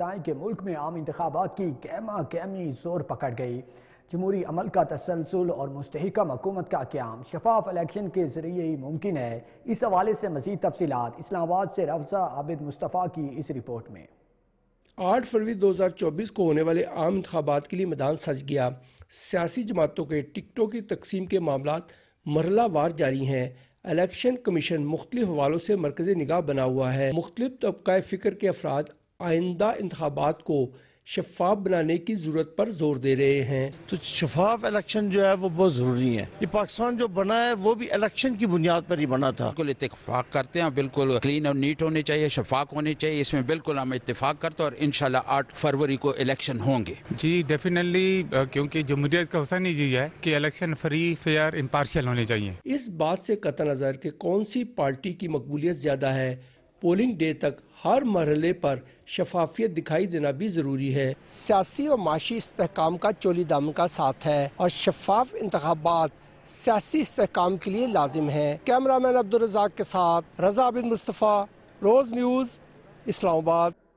बताएं कि मुल्क में आम इंतबात की कैमा कैमी जोर पकड़ गई जमहूरी अमल का तसलसल और मुस्तकम हकूमत का क्याम शफाफ इलेक्शन के ज़रिए ही मुमकिन है इस हवाले से मजीद तफसी इस्लामाबाद से रफ्जा आबिद मुस्तफ़ा की इस रिपोर्ट में आठ फरवरी दो हज़ार चौबीस को होने वाले आम इंतबात के लिए मैदान सज गया सियासी जमातों के टिकटों की तकसीम के मामला मरलावार जारी हैं इलेक्शन कमीशन मुख्तलिफ हवालों से मरकज निगाह बना हुआ है मुख्तलिफ तबका फ़िक्र के अफराद आइंदा इंतबात को शफाफ बनाने की जरूरत पर जोर दे रहे हैं तो शफाफ इलेक्शन जो है वो बहुत जरूरी है ये पाकिस्तान जो बना है वो भी इलेक्शन की बुनियाद पर ही बना था बिल्कुल इतफाक करते हैं बिल्कुल क्लीन और नीट होने चाहिए शफाक होने चाहिए इसमें बिल्कुल हम इतफाक करते हैं और इन शाला आठ फरवरी को इलेक्शन होंगे जी डेफिनेटली क्योंकि जमहूरियत का हुसन ही है की इलेक्शन फ्री फेयर इम्पार्शियल होने चाहिए इस बात से कत नजर की कौन सी पार्टी की मकबूलियत ज्यादा है पोलिंग डे तक हर मरहले पर शफाफियत दिखाई देना भी ज़रूरी है सियासी और माशी इसकाम का चोली दाम का साथ है और शफाफ इंतबात सियासी इसकाम के लिए लाजिम है कैमरा मैन अब्दुलरजाक के साथ रजा बिन मुस्तफ़ा रोज़ न्यूज़ इस्लामाबाद